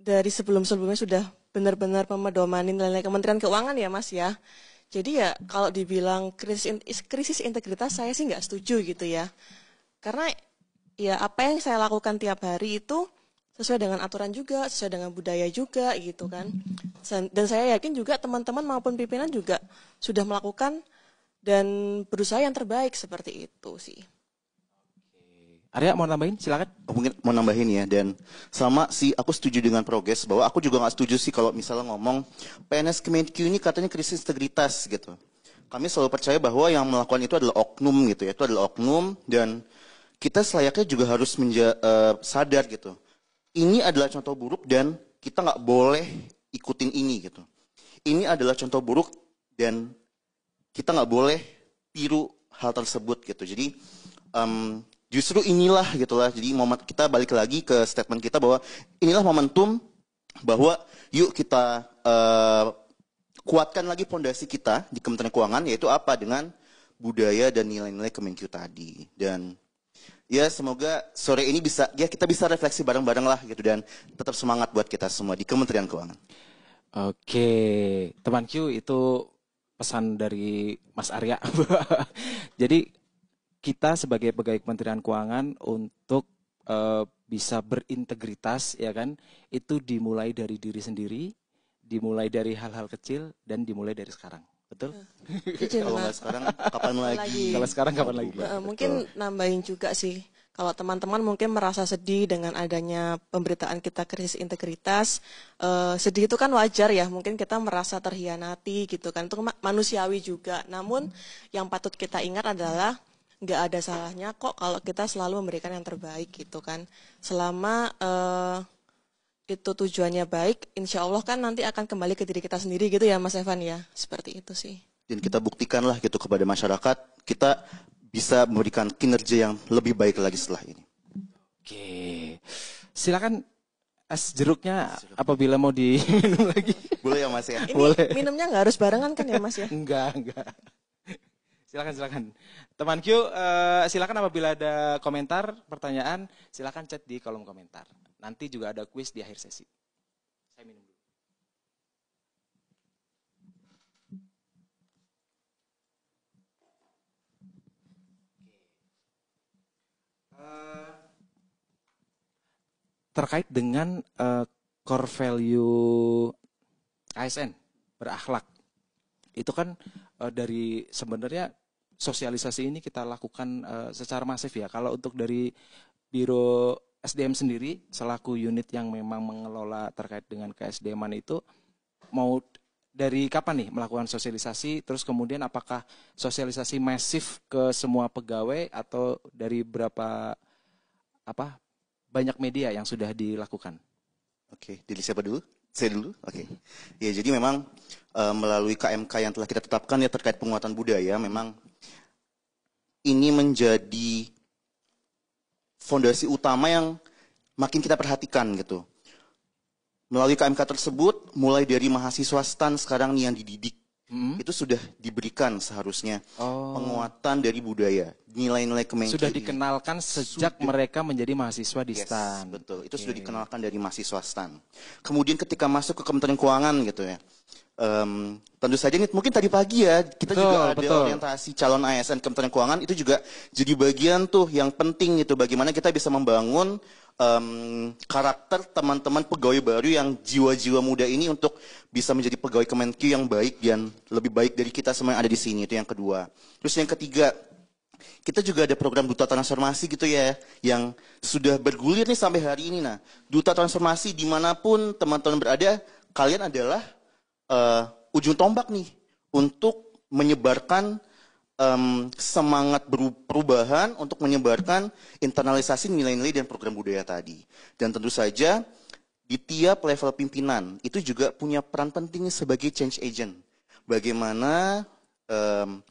dari sebelum-sebelumnya sudah benar-benar pemedomani nilai-nilai Kementerian Keuangan ya Mas ya. Jadi ya kalau dibilang krisis, krisis integritas saya sih nggak setuju gitu ya. Karena ya apa yang saya lakukan tiap hari itu sesuai dengan aturan juga, sesuai dengan budaya juga gitu kan. Dan saya yakin juga teman-teman maupun pimpinan juga sudah melakukan dan berusaha yang terbaik seperti itu sih. Arya mau nambahin silakan. Oh, mungkin mau nambahin ya dan sama si aku setuju dengan progres bahwa aku juga nggak setuju sih kalau misalnya ngomong PNS Kemenq ini katanya krisis integritas gitu. Kami selalu percaya bahwa yang melakukan itu adalah oknum gitu ya, itu adalah oknum dan kita selayaknya juga harus menja, uh, sadar gitu. Ini adalah contoh buruk dan kita nggak boleh ikutin ini gitu. Ini adalah contoh buruk dan kita nggak boleh tiru hal tersebut gitu. Jadi um, justru inilah gitulah jadi momen kita balik lagi ke statement kita bahwa inilah momentum bahwa yuk kita uh, kuatkan lagi pondasi kita di Kementerian Keuangan yaitu apa dengan budaya dan nilai-nilai Kemenkyu tadi dan ya semoga sore ini bisa ya kita bisa refleksi bareng-bareng lah gitu dan tetap semangat buat kita semua di Kementerian Keuangan. Oke, teman Q itu pesan dari Mas Arya. Jadi kita sebagai pegawai Kementerian Keuangan untuk uh, bisa berintegritas ya kan itu dimulai dari diri sendiri, dimulai dari hal-hal kecil dan dimulai dari sekarang. Betul? Iya. Iya, kalau nggak sekarang kapan lagi? Kalau sekarang kapan lagi? Uh, mungkin Betul. nambahin juga sih. Kalau teman-teman mungkin merasa sedih dengan adanya pemberitaan kita krisis integritas, eh, sedih itu kan wajar ya. Mungkin kita merasa terhianati gitu kan. Itu manusiawi juga. Namun yang patut kita ingat adalah nggak ada salahnya kok kalau kita selalu memberikan yang terbaik gitu kan selama uh, itu tujuannya baik insya Allah kan nanti akan kembali ke diri kita sendiri gitu ya Mas Evan ya seperti itu sih dan kita buktikanlah gitu kepada masyarakat kita bisa memberikan kinerja yang lebih baik lagi setelah ini oke silakan es jeruknya apabila mau diminum lagi. Boleh ya Mas ya? Ini Boleh. minumnya nggak harus barengan kan ya Mas ya? enggak, enggak. Silakan silakan. Teman Q, uh, silakan apabila ada komentar, pertanyaan, silakan chat di kolom komentar. Nanti juga ada kuis di akhir sesi. Saya minum dulu. Uh, terkait dengan uh, core value ASN berakhlak itu kan dari sebenarnya sosialisasi ini kita lakukan uh, secara masif ya. Kalau untuk dari Biro SDM sendiri selaku unit yang memang mengelola terkait dengan KSDM itu mau dari kapan nih melakukan sosialisasi terus kemudian apakah sosialisasi masif ke semua pegawai atau dari berapa apa banyak media yang sudah dilakukan? Oke, dari siapa dulu? Saya dulu. Oke. Ya, jadi memang uh, melalui KMK yang telah kita tetapkan ya terkait penguatan budaya memang ini menjadi fondasi utama yang makin kita perhatikan gitu. Melalui KMK tersebut mulai dari mahasiswa stan sekarang nih yang dididik Hmm? itu sudah diberikan seharusnya oh. penguatan dari budaya nilai-nilai kemenkeu sudah dikenalkan sejak sudah. mereka menjadi mahasiswa di yes, stan betul itu okay. sudah dikenalkan dari mahasiswa stan kemudian ketika masuk ke Kementerian Keuangan gitu ya um, tentu saja ini mungkin tadi pagi ya kita betul, juga ada betul. orientasi calon ASN Kementerian Keuangan itu juga jadi bagian tuh yang penting itu bagaimana kita bisa membangun um, karakter teman-teman pegawai baru yang jiwa-jiwa muda ini untuk bisa menjadi pegawai Kemenkeu yang baik dan lebih baik dari kita semua yang ada di sini itu yang kedua. Terus yang ketiga kita juga ada program duta transformasi gitu ya yang sudah bergulir nih sampai hari ini nah duta transformasi dimanapun teman-teman berada kalian adalah uh, ujung tombak nih untuk menyebarkan um, semangat perubahan untuk menyebarkan internalisasi nilai-nilai dan program budaya tadi. Dan tentu saja di tiap level pimpinan itu juga punya peran penting sebagai change agent. Bagaimana um,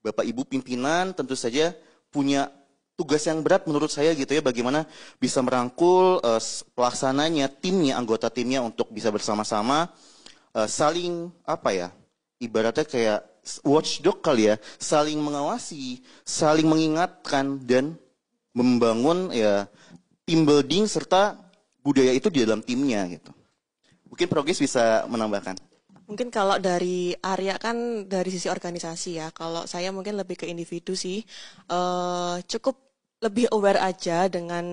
Bapak Ibu pimpinan tentu saja punya tugas yang berat menurut saya gitu ya bagaimana bisa merangkul uh, pelaksananya timnya anggota timnya untuk bisa bersama-sama uh, saling apa ya ibaratnya kayak watchdog kali ya saling mengawasi saling mengingatkan dan membangun ya team building serta budaya itu di dalam timnya gitu mungkin progres bisa menambahkan mungkin kalau dari Arya kan dari sisi organisasi ya kalau saya mungkin lebih ke individu sih uh, cukup lebih aware aja dengan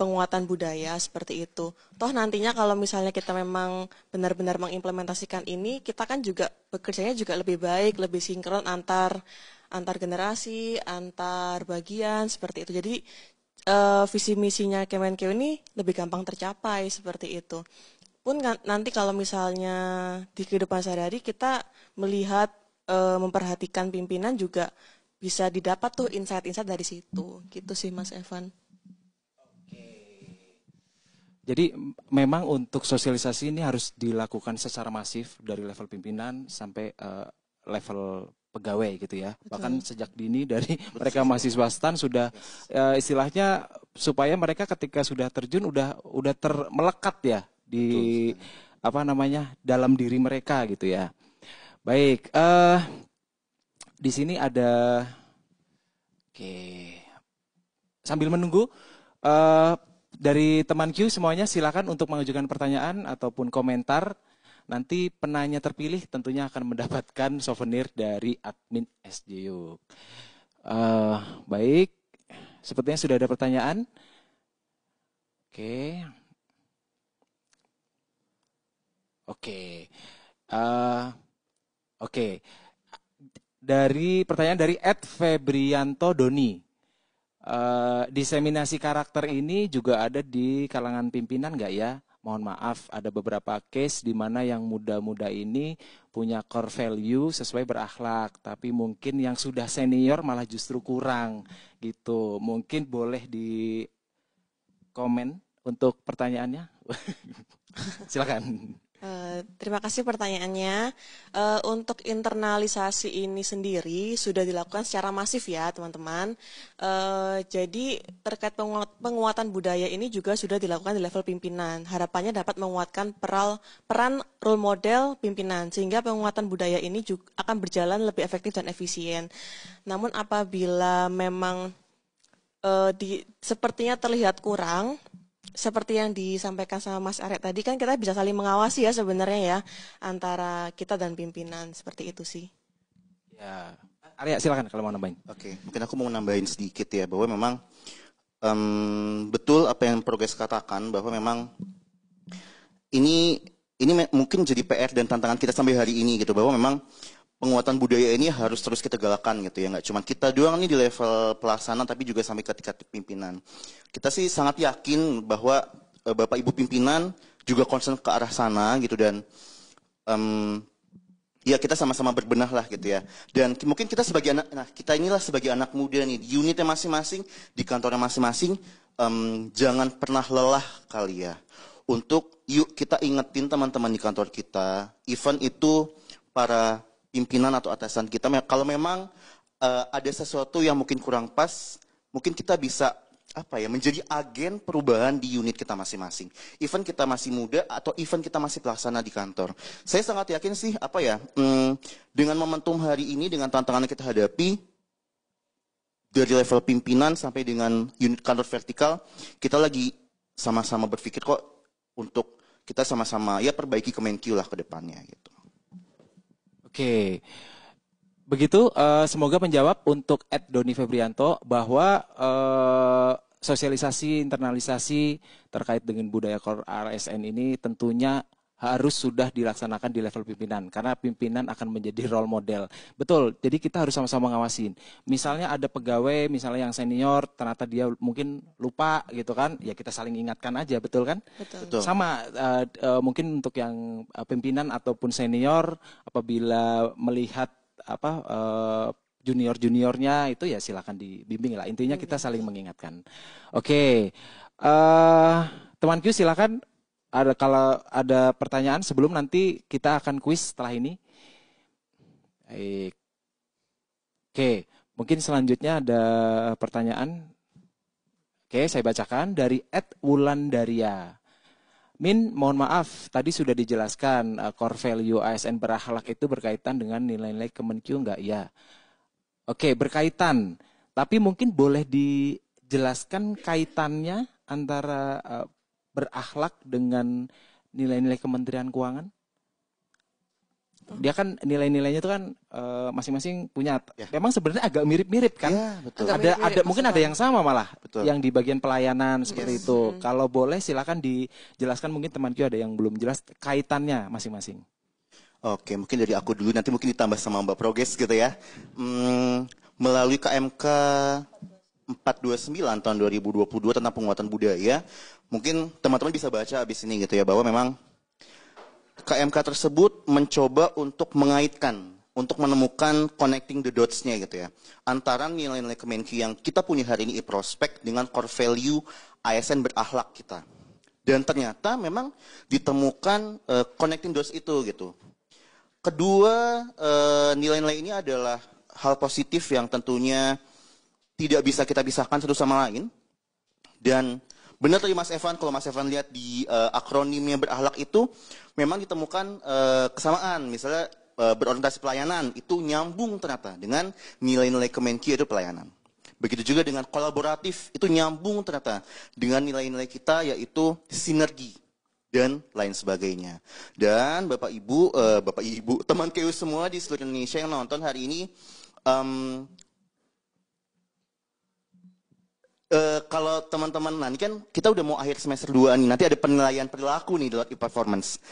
penguatan budaya seperti itu. Toh nantinya kalau misalnya kita memang benar-benar mengimplementasikan ini, kita kan juga bekerjanya juga lebih baik, lebih sinkron antar antar generasi, antar bagian seperti itu. Jadi uh, visi misinya Kemenkeu ini lebih gampang tercapai seperti itu. Pun nanti kalau misalnya di kehidupan sehari-hari kita melihat uh, memperhatikan pimpinan juga bisa didapat tuh insight-insight dari situ. Gitu sih Mas Evan. Jadi memang untuk sosialisasi ini harus dilakukan secara masif dari level pimpinan sampai uh, level pegawai gitu ya. Betul. Bahkan sejak dini dari Betul. mereka mahasiswa stan sudah yes. uh, istilahnya supaya mereka ketika sudah terjun udah udah ter ya di Betul. apa namanya dalam diri mereka gitu ya. Baik, uh, di sini ada oke. Okay. Sambil menunggu uh, dari teman Q semuanya silakan untuk mengajukan pertanyaan ataupun komentar. Nanti penanya terpilih tentunya akan mendapatkan souvenir dari admin SJU. Uh, eh, baik, sepertinya sudah ada pertanyaan. Oke. Oke. Eh, oke. Dari pertanyaan dari Ed Febrianto Doni. Eh, diseminasi karakter ini juga ada di kalangan pimpinan nggak ya? Mohon maaf, ada beberapa case di mana yang muda-muda ini punya core value sesuai berakhlak, tapi mungkin yang sudah senior malah justru kurang gitu. Mungkin boleh di komen untuk pertanyaannya. Silakan. Uh, terima kasih pertanyaannya. Uh, untuk internalisasi ini sendiri sudah dilakukan secara masif ya teman-teman. Uh, jadi terkait penguatan budaya ini juga sudah dilakukan di level pimpinan. Harapannya dapat menguatkan peral, peran role model pimpinan sehingga penguatan budaya ini juga akan berjalan lebih efektif dan efisien. Namun apabila memang di, sepertinya terlihat kurang seperti yang disampaikan sama Mas Arek tadi kan kita bisa saling mengawasi ya sebenarnya ya antara kita dan pimpinan seperti itu sih. Ya, Arya silakan kalau mau nambahin. Oke, mungkin aku mau nambahin sedikit ya bahwa memang um, betul apa yang Progres katakan bahwa memang ini ini mungkin jadi PR dan tantangan kita sampai hari ini gitu bahwa memang penguatan budaya ini harus terus kita galakan gitu ya nggak cuma kita doang nih di level pelaksana tapi juga sampai ke tingkat pimpinan kita sih sangat yakin bahwa e, bapak ibu pimpinan juga concern ke arah sana gitu dan um, ya kita sama-sama berbenah lah gitu ya dan mungkin kita sebagai anak nah kita inilah sebagai anak muda nih di unitnya masing-masing di kantornya masing-masing um, jangan pernah lelah kali ya untuk yuk kita ingetin teman-teman di kantor kita event itu para pimpinan atau atasan kita kalau memang uh, ada sesuatu yang mungkin kurang pas mungkin kita bisa apa ya menjadi agen perubahan di unit kita masing-masing. Even kita masih muda atau even kita masih pelaksana di kantor. Saya sangat yakin sih apa ya hmm, dengan momentum hari ini dengan tantangan yang kita hadapi dari level pimpinan sampai dengan unit kantor vertikal kita lagi sama-sama berpikir kok untuk kita sama-sama ya perbaiki Kemenkyu lah ke depannya gitu. Oke. Begitu uh, semoga menjawab untuk Ed Doni Febrianto bahwa uh, sosialisasi internalisasi terkait dengan budaya KOR RSN ini tentunya harus sudah dilaksanakan di level pimpinan karena pimpinan akan menjadi role model. Betul. Jadi kita harus sama-sama ngawasin. Misalnya ada pegawai misalnya yang senior ternyata dia mungkin lupa gitu kan, ya kita saling ingatkan aja, betul kan? Betul. Sama uh, uh, mungkin untuk yang eh, pimpinan ataupun senior apabila melihat apa uh, junior-juniornya itu ya silakan dibimbing lah. Intinya kita saling mengingatkan. Oke. Okay. Uh, temanku silakan ada kalau ada pertanyaan sebelum nanti kita akan kuis setelah ini. Oke, mungkin selanjutnya ada pertanyaan. Oke, saya bacakan dari Ed Wulandaria. Min, mohon maaf, tadi sudah dijelaskan uh, core value ASN berakhlak itu berkaitan dengan nilai-nilai Kemenkyu enggak? Ya. Oke, berkaitan. Tapi mungkin boleh dijelaskan kaitannya antara eh, berakhlak dengan nilai-nilai Kementerian Keuangan? dia kan nilai-nilainya itu kan eh, masing-masing uh, punya. Ya. Memang sebenarnya agak mirip-mirip kan. Ya, betul. Agak ada mirip ada mungkin ada yang sama malah betul. yang di bagian pelayanan seperti itu. Hmm. Kalau boleh silakan dijelaskan mungkin teman Q ada yang belum jelas kaitannya masing-masing. Oke, mungkin dari aku dulu nanti mungkin ditambah sama Mbak Proges gitu ya. Hmm, melalui KMK 429 tahun 2022 tentang penguatan budaya. Mungkin teman-teman bisa baca abis ini gitu ya bahwa memang KMK tersebut mencoba untuk mengaitkan untuk menemukan connecting the dots-nya gitu ya. Antara nilai-nilai Kemenki yang kita punya hari ini e-prospect dengan core value ASN berakhlak kita. Dan ternyata memang ditemukan uh, connecting dots itu gitu. Kedua, e, nilai-nilai uh, ini adalah hal positif yang tentunya tidak bisa kita pisahkan satu sama lain. Dan benar tadi Mas Evan, kalau Mas Evan lihat di uh, eh, akronimnya berahlak itu memang ditemukan uh, kesamaan. Misalnya uh, berorientasi pelayanan itu nyambung ternyata dengan nilai-nilai kemenki itu pelayanan. Begitu juga dengan kolaboratif itu nyambung ternyata dengan nilai-nilai kita yaitu sinergi dan lain sebagainya. Dan Bapak Ibu, uh, Bapak Ibu, teman KU semua di seluruh Indonesia yang nonton hari ini, um, e, kalau teman-teman nanti kan kita udah mau akhir semester 2 nih, nanti ada penilaian perilaku nih dalam e-performance.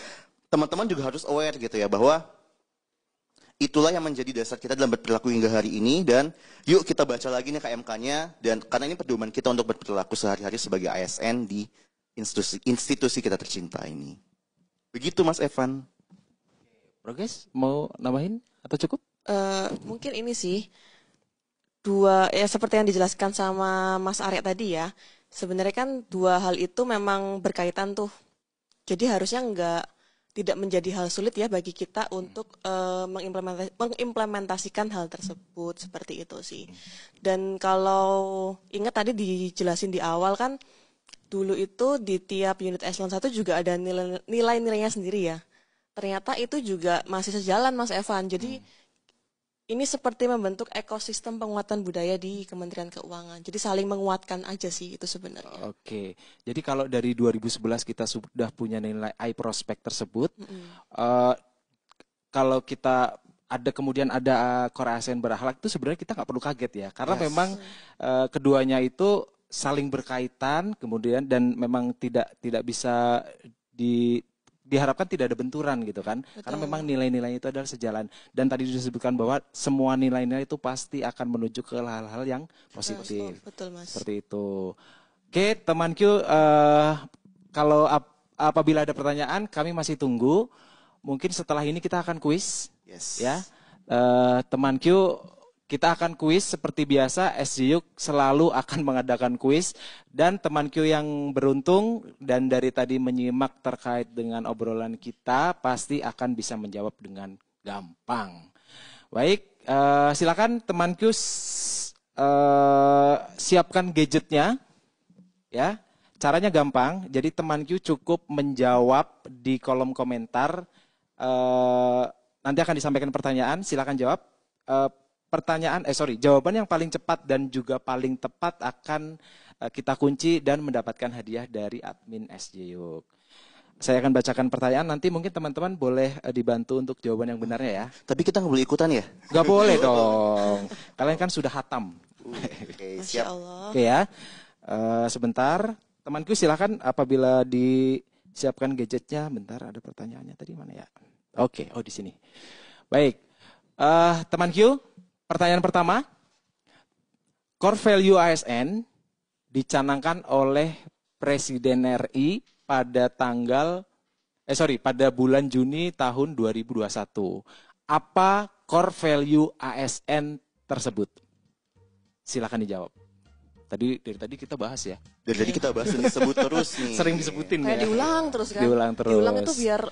Teman-teman juga harus aware gitu ya bahwa itulah yang menjadi dasar kita dalam berperilaku hingga hari ini dan yuk kita baca lagi nih KMK-nya dan karena ini pedoman kita untuk berperilaku sehari-hari sebagai ASN di institusi, institusi kita tercinta ini. Begitu Mas Evan. Progres mau nambahin atau cukup? Uh, mungkin ini sih dua ya seperti yang dijelaskan sama Mas Arya tadi ya sebenarnya kan dua hal itu memang berkaitan tuh jadi harusnya nggak tidak menjadi hal sulit ya bagi kita untuk uh, eh, mengimplementasi, mengimplementasikan hal tersebut seperti itu sih. Dan kalau ingat tadi dijelasin di awal kan dulu itu di tiap unit eselon 1 juga ada nilai-nilainya sendiri ya. Ternyata itu juga masih sejalan Mas Evan. Jadi hmm ini seperti membentuk ekosistem penguatan budaya di Kementerian Keuangan. Jadi saling menguatkan aja sih itu sebenarnya. Oke. Jadi kalau dari 2011 kita sudah punya nilai I prospect tersebut, mm -hmm. uh, kalau kita ada kemudian ada eh, Korea ASEAN berakhlak itu sebenarnya kita nggak perlu kaget ya, karena yes. memang uh, keduanya itu saling berkaitan kemudian dan memang tidak tidak bisa di diharapkan tidak ada benturan gitu kan Betul. karena memang nilai-nilai itu adalah sejalan dan tadi disebutkan bahwa semua nilai-nilai itu pasti akan menuju ke hal-hal yang positif Betul, mas. seperti itu oke temanku uh, eh, kalau ap apabila ada pertanyaan kami masih tunggu mungkin setelah ini kita akan kuis yes. ya uh, eh, temanku kita akan kuis seperti biasa, SJUK selalu akan mengadakan kuis dan teman Q yang beruntung dan dari tadi menyimak terkait dengan obrolan kita pasti akan bisa menjawab dengan gampang. Baik, uh, silakan teman Q uh, siapkan gadgetnya ya. Caranya gampang, jadi teman Q cukup menjawab di kolom komentar uh, nanti akan disampaikan pertanyaan, silakan jawab. Uh, pertanyaan, eh sorry, jawaban yang paling cepat dan juga paling tepat akan eh, kita kunci dan mendapatkan hadiah dari admin SJU. Saya akan bacakan pertanyaan nanti mungkin teman-teman boleh eh, dibantu untuk jawaban yang benarnya ya. Tapi kita nggak boleh ikutan ya? Nggak boleh dong. Kalian kan sudah hatam. Oke, okay, siap. Oke ya. Uh, sebentar, temanku silahkan apabila disiapkan gadgetnya. Bentar, ada pertanyaannya tadi mana ya? Oke, okay. oh di sini. Baik, uh, Q. Pertanyaan pertama, core value ASN dicanangkan oleh Presiden RI pada tanggal eh sorry pada bulan Juni tahun 2021. Apa core value ASN tersebut? Silakan dijawab. Tadi dari tadi kita bahas ya. Dari tadi kita bahas disebut terus nih. Sering disebutin Kayak ya. diulang terus kan. Diulang terus. Diulang itu biar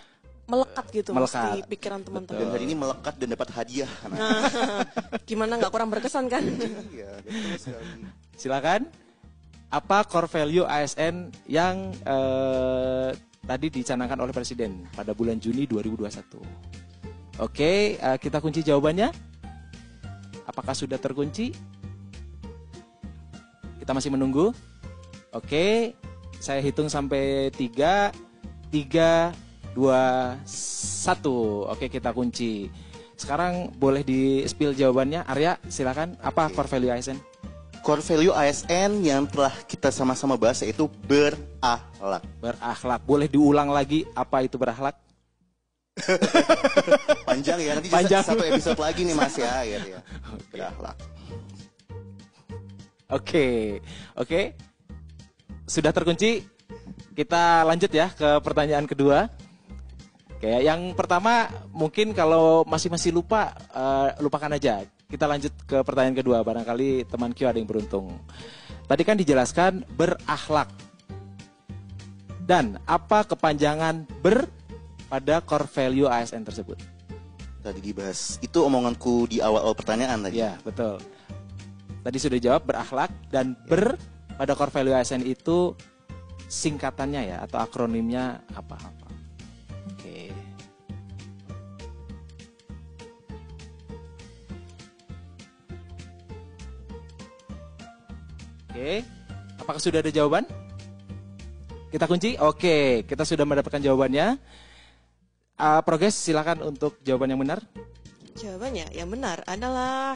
melekat gitu melekat. di pikiran teman-teman. Dan hari ini melekat dan dapat hadiah. Nah, gimana nggak kurang berkesan kan? Iya, Silakan. Apa core value ASN yang eh, tadi dicanangkan oleh Presiden pada bulan Juni 2021? Oke, eh, kita kunci jawabannya. Apakah sudah terkunci? Kita masih menunggu. Oke, saya hitung sampai tiga, tiga, dua, satu. Oke, kita kunci. Sekarang boleh di spill jawabannya. Arya, silakan. Apa core value ASN? Core value ASN yang telah kita sama-sama bahas yaitu berakhlak. Berakhlak. Boleh diulang lagi apa itu berakhlak? Panjang ya, nanti Panjang. satu episode lagi nih Mas ya. ya, ya. Berakhlak. Oke, okay. oke. Okay. Sudah terkunci. Kita lanjut ya ke pertanyaan kedua. Kayak yang pertama mungkin kalau masih-masih lupa uh, lupakan aja. Kita lanjut ke pertanyaan kedua barangkali teman Q ada yang beruntung. Tadi kan dijelaskan berakhlak. Dan apa kepanjangan ber pada core value ASN tersebut? Tadi dibahas. Itu omonganku di awal-awal pertanyaan tadi. Ya, betul. Tadi sudah jawab berakhlak dan ber pada core value ASN itu singkatannya ya atau akronimnya apa? -apa? Oke. Oke. Apakah sudah ada jawaban? Kita kunci? Oke, kita sudah mendapatkan jawabannya. Uh, Progres silakan untuk jawaban yang benar. Jawabannya yang benar adalah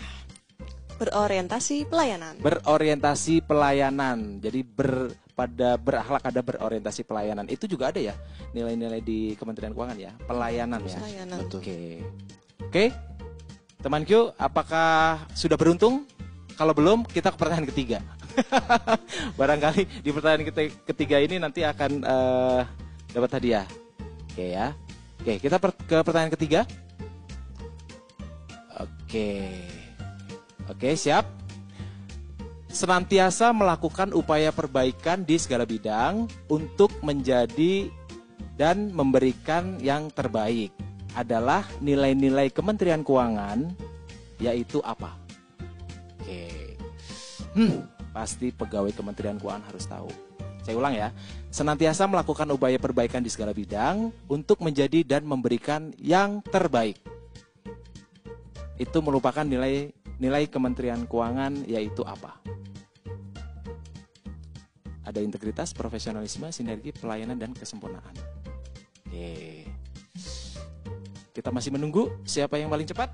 berorientasi pelayanan. Berorientasi pelayanan. Jadi ber pada berakhlak ada berorientasi pelayanan. Itu juga ada ya nilai-nilai di Kementerian Keuangan ya, pelayanan ya. Pelayanan. Oke. Oke. Teman Q, apakah sudah beruntung? Kalau belum, kita ke pertanyaan ketiga. Barangkali di pertanyaan ketiga ini nanti akan uh, dapat hadiah. Oke ya. Oke, kita per ke pertanyaan ketiga. Oke. Okay. Oke, siap? Senantiasa melakukan upaya perbaikan di segala bidang untuk menjadi dan memberikan yang terbaik adalah nilai-nilai Kementerian Keuangan yaitu apa? Oke. Hmm, pasti pegawai Kementerian Keuangan harus tahu. Saya ulang ya. Senantiasa melakukan upaya perbaikan di segala bidang untuk menjadi dan memberikan yang terbaik. Itu merupakan nilai nilai Kementerian Keuangan yaitu apa? Ada integritas, profesionalisme, sinergi, pelayanan, dan kesempurnaan. Oke, Kita masih menunggu siapa yang paling cepat.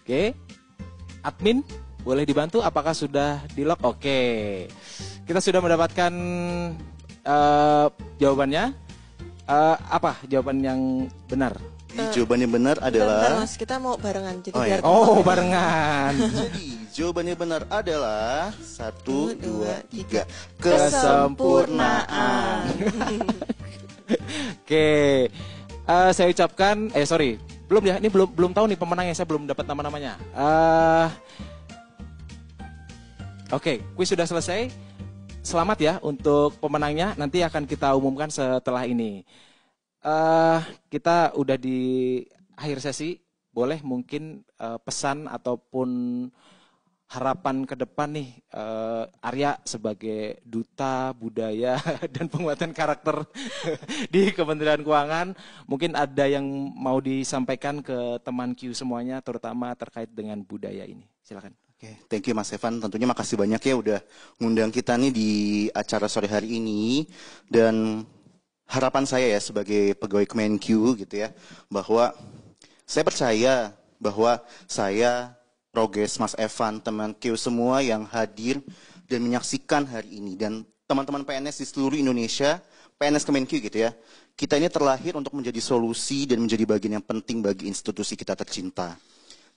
Oke, admin boleh dibantu? Apakah sudah di lock? Oke, kita sudah mendapatkan uh, jawabannya. Uh, apa jawaban yang benar? Eh. Jawabannya benar adalah. mas, kita mau barengan jadi. Oh, iya. oh barengan. jadi jawabannya benar adalah satu, dua, tiga. Kesempurnaan. Oke, uh, saya ucapkan, eh sorry, belum ya, ini belum belum tahu nih pemenangnya, saya belum dapat nama-namanya. Uh, Oke, okay, kuis sudah selesai. Selamat ya untuk pemenangnya. Nanti akan kita umumkan setelah ini uh, kita udah di akhir sesi. Boleh mungkin uh, pesan ataupun harapan ke depan nih uh, Arya sebagai duta budaya dan penguatan karakter di Kementerian Keuangan mungkin ada yang mau disampaikan ke teman Q semuanya terutama terkait dengan budaya ini silakan Oke, thank you Mas Evan. Tentunya makasih banyak ya udah ngundang kita nih di acara sore hari ini dan harapan saya ya sebagai pegawai Kemenq gitu ya, bahwa saya percaya bahwa saya, Roges, Mas Evan, teman Q semua yang hadir dan menyaksikan hari ini dan teman-teman PNS di seluruh Indonesia, PNS Kemenq gitu ya, kita ini terlahir untuk menjadi solusi dan menjadi bagian yang penting bagi institusi kita tercinta.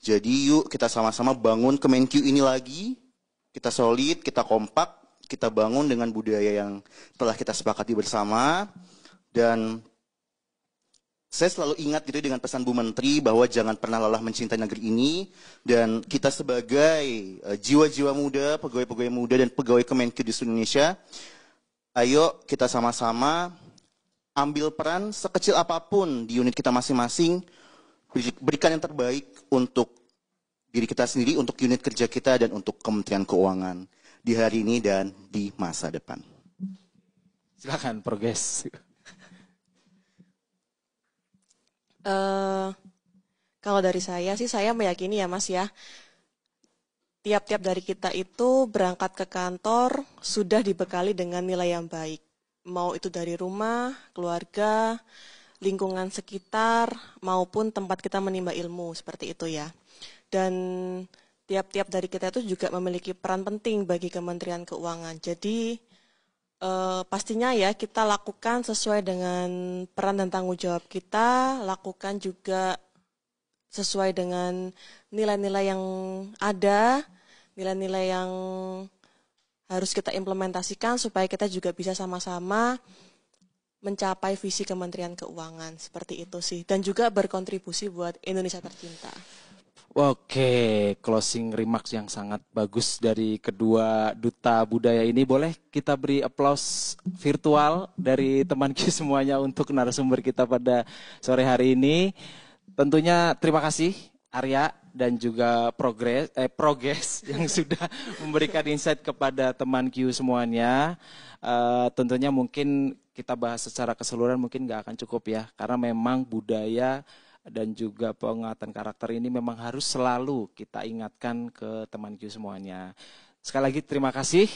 Jadi yuk kita sama-sama bangun Kemenq ini lagi, kita solid, kita kompak, kita bangun dengan budaya yang telah kita sepakati bersama, dan saya selalu ingat gitu ya dengan pesan Bu Menteri bahwa jangan pernah lelah mencintai negeri ini dan kita sebagai eh, jiwa-jiwa muda, pegawai-pegawai muda dan pegawai Kemenkeu di seluruh Indonesia, ayo kita sama-sama ambil peran sekecil apapun di unit kita masing-masing, berikan yang terbaik untuk diri kita sendiri, untuk unit kerja kita dan untuk Kementerian Keuangan di hari ini dan di masa depan. Silakan, progres. Eh, kalau dari saya sih saya meyakini ya Mas ya tiap-tiap dari kita itu berangkat ke kantor sudah dibekali dengan nilai yang baik. Mau itu dari rumah, keluarga, lingkungan sekitar, maupun tempat kita menimba ilmu, seperti itu ya. Dan tiap-tiap dari kita itu juga memiliki peran penting bagi Kementerian Keuangan. Jadi uh, pastinya ya kita lakukan sesuai dengan peran dan tanggung jawab kita, lakukan juga sesuai dengan nilai-nilai yang ada, nilai-nilai yang harus kita implementasikan supaya kita juga bisa sama-sama mencapai visi Kementerian Keuangan seperti itu sih dan juga berkontribusi buat Indonesia tercinta. Oke, closing remarks yang sangat bagus dari kedua duta budaya ini. Boleh kita beri aplaus virtual dari teman kita semuanya untuk narasumber kita pada sore hari ini. Tentunya terima kasih Arya dan juga progres eh progres yang sudah memberikan insight kepada teman Q semuanya. Uh, tentunya mungkin kita bahas secara keseluruhan mungkin nggak akan cukup ya karena memang budaya dan juga penguatan karakter ini memang harus selalu kita ingatkan ke teman Q semuanya. Sekali lagi terima kasih.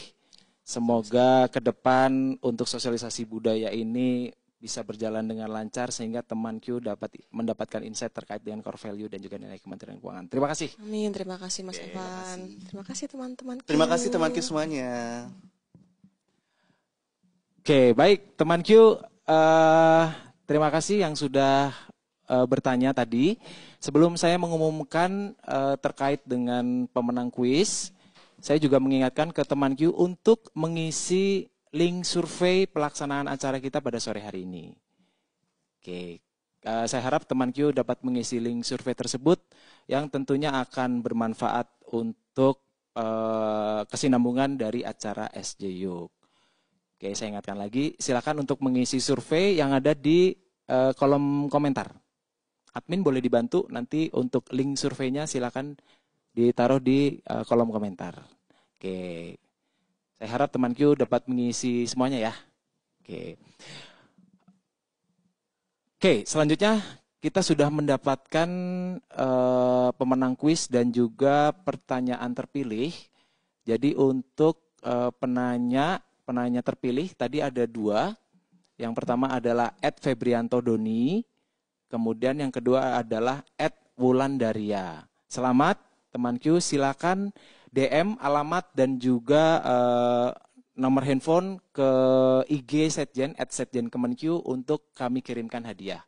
Semoga ke depan untuk sosialisasi budaya ini bisa berjalan dengan lancar sehingga teman Q dapat mendapatkan insight terkait dengan core value dan juga nilai Kementerian Keuangan. Terima kasih. Amin, terima kasih Mas Evan. Terima kasih teman-teman. Terima kasih teman Q semuanya. Oke, baik teman Q uh, terima kasih yang sudah uh, bertanya tadi. Sebelum saya mengumumkan uh, terkait dengan pemenang kuis, saya juga mengingatkan ke teman Q untuk mengisi link survei pelaksanaan acara kita pada sore hari ini. Oke, uh, saya harap teman Q dapat mengisi link survei tersebut yang tentunya akan bermanfaat untuk uh, kesinambungan dari acara SJU. Oke, saya ingatkan lagi, silakan untuk mengisi survei yang ada di uh, kolom komentar admin boleh dibantu nanti untuk link surveinya silakan ditaruh di uh, kolom komentar. Oke. Saya harap teman Q dapat mengisi semuanya ya. Oke. Oke, selanjutnya kita sudah mendapatkan uh, pemenang kuis dan juga pertanyaan terpilih. Jadi untuk uh, penanya penanya terpilih tadi ada dua. Yang pertama adalah Ed Febrianto Doni Kemudian yang kedua adalah at Wulandaria. Selamat teman Q, silakan DM alamat dan juga uh, nomor handphone ke IG Setjen at Setjen Kemenq untuk kami kirimkan hadiah.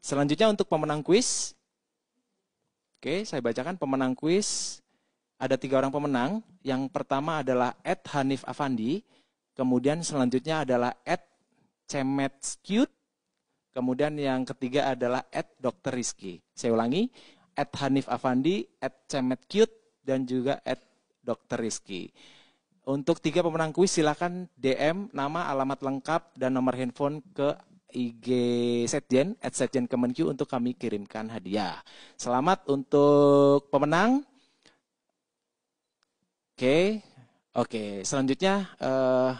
Selanjutnya untuk pemenang kuis. Oke, saya bacakan pemenang kuis. Ada tiga orang pemenang. Yang pertama adalah Ed Hanif Afandi. Kemudian selanjutnya adalah Ed Cemet Skute. Kemudian yang ketiga adalah at Dr. Rizky. Saya ulangi, at Hanif Afandi, at Cemet Cute, dan juga at Dr. Rizky. Untuk tiga pemenang kuis silahkan DM nama, alamat lengkap, dan nomor handphone ke IG Setjen, at Setjen Kemenkyu untuk kami kirimkan hadiah. Selamat untuk pemenang. Oke, oke. Selanjutnya, uh,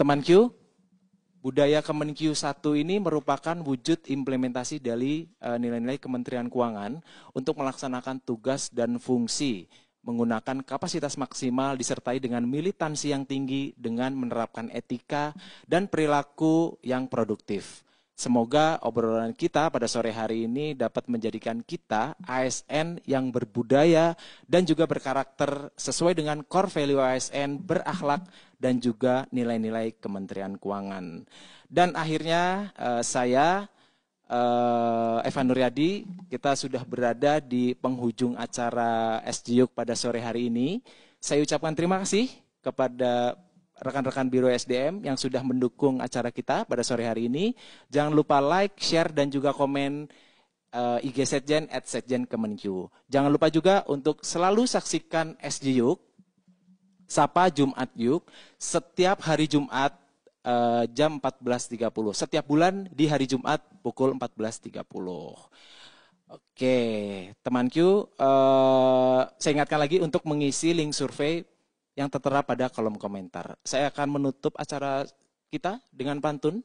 teman Q, Budaya Kemenq 1 ini merupakan wujud implementasi dari eh, nilai-nilai Kementerian Keuangan untuk melaksanakan tugas dan fungsi menggunakan kapasitas maksimal disertai dengan militansi yang tinggi dengan menerapkan etika dan perilaku yang produktif. Semoga obrolan kita pada sore hari ini dapat menjadikan kita ASN yang berbudaya dan juga berkarakter sesuai dengan core value ASN berakhlak dan juga nilai-nilai Kementerian Keuangan. Dan akhirnya eh, saya eh, Evan Nuryadi, kita sudah berada di penghujung acara SDUK pada sore hari ini. Saya ucapkan terima kasih kepada rekan-rekan Biro SDM yang sudah mendukung acara kita pada sore hari ini. Jangan lupa like, share, dan juga komen eh, IG Setjen at Setjen Kemenkyu. Jangan lupa juga untuk selalu saksikan SDUK Sapa Jumat Yuk setiap hari Jumat eh, jam 14.30. Setiap bulan di hari Jumat pukul 14.30. Oke, teman Q, eh, saya ingatkan lagi untuk mengisi link survei yang tertera pada kolom komentar. Saya akan menutup acara kita dengan pantun.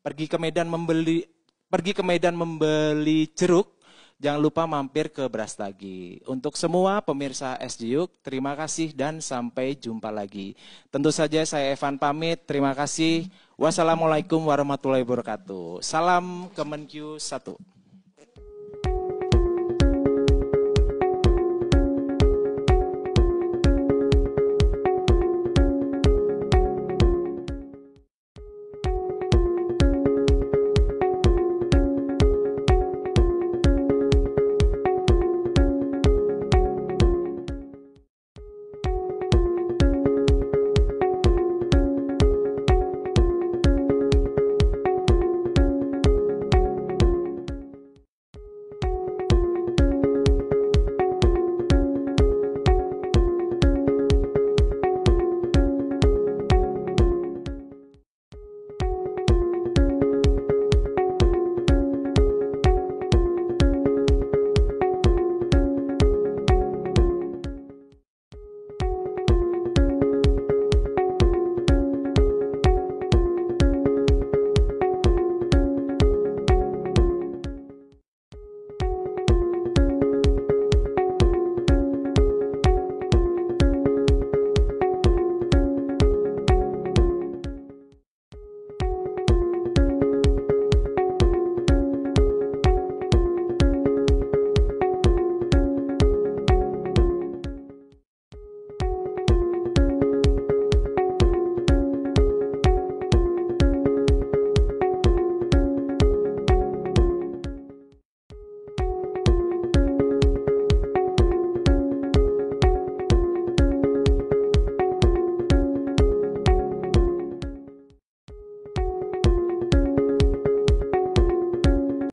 Pergi ke Medan membeli pergi ke Medan membeli jeruk Jangan lupa mampir ke Beras Lagi. Untuk semua pemirsa SJUK, terima kasih dan sampai jumpa lagi. Tentu saja saya Evan pamit, terima kasih. Wassalamualaikum warahmatullahi wabarakatuh. Salam Kemenkyu 1.